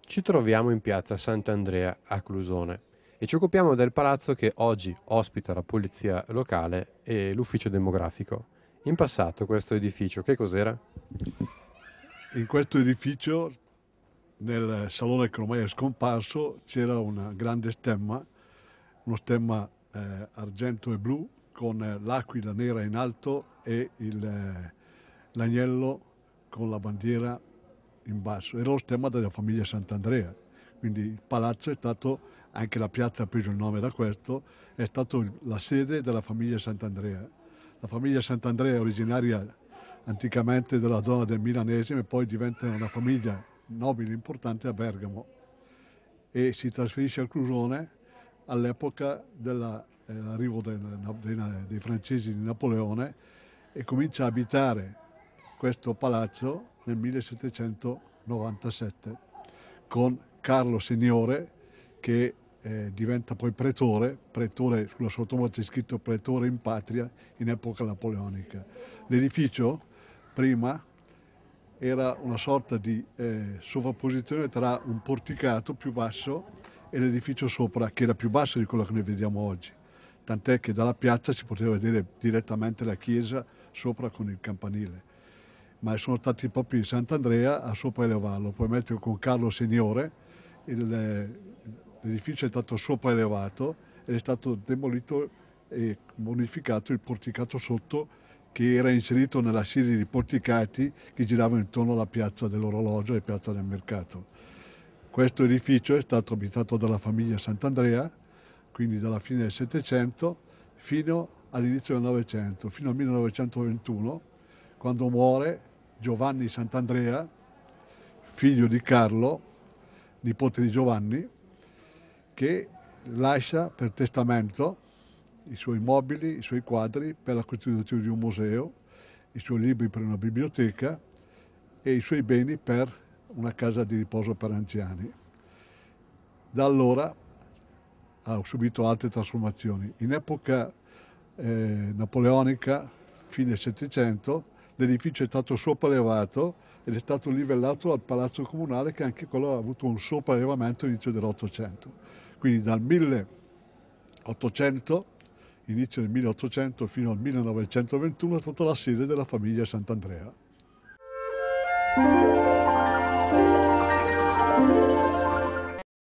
Ci troviamo in piazza Sant'Andrea a Clusone e ci occupiamo del palazzo che oggi ospita la polizia locale e l'ufficio demografico. In passato questo edificio che cos'era? In questo edificio, nel salone che ormai è scomparso, c'era un grande stemma, uno stemma eh, argento e blu con eh, l'aquila nera in alto e il... Eh, l'agnello con la bandiera in basso. Era lo stemma della famiglia Sant'Andrea, quindi il palazzo è stato, anche la piazza ha preso il nome da questo, è stata la sede della famiglia Sant'Andrea. La famiglia Sant'Andrea è originaria anticamente della zona del Milanese e poi diventa una famiglia nobile importante a Bergamo e si trasferisce a Clusone all'epoca dell'arrivo eh, dei, dei, dei francesi di Napoleone e comincia a abitare questo palazzo nel 1797 con Carlo Signore che eh, diventa poi pretore, pretore sulla sua tomba c'è scritto pretore in patria in epoca napoleonica. L'edificio prima era una sorta di eh, sovrapposizione tra un porticato più basso e l'edificio sopra che era più basso di quello che noi vediamo oggi, tant'è che dalla piazza si poteva vedere direttamente la chiesa sopra con il campanile ma sono stati proprio in Sant'Andrea a sopra elevarlo, poi metto con Carlo Signore, l'edificio è stato sopraelevato ed è stato demolito e bonificato il porticato sotto che era inserito nella serie di porticati che giravano intorno alla piazza dell'orologio e piazza del mercato. Questo edificio è stato abitato dalla famiglia Sant'Andrea, quindi dalla fine del Settecento fino all'inizio del Novecento, fino al 1921, quando muore Giovanni Sant'Andrea, figlio di Carlo, nipote di Giovanni, che lascia per testamento i suoi mobili, i suoi quadri per la costituzione di un museo, i suoi libri per una biblioteca e i suoi beni per una casa di riposo per anziani. Da allora ha subito altre trasformazioni. In epoca eh, napoleonica, fine Settecento, l'edificio è stato sopraelevato ed è stato livellato al Palazzo Comunale che anche quello ha avuto un sopraelevamento all'inizio dell'Ottocento. Quindi dal 1800, inizio del 1800 fino al 1921 è stata la sede della famiglia Sant'Andrea.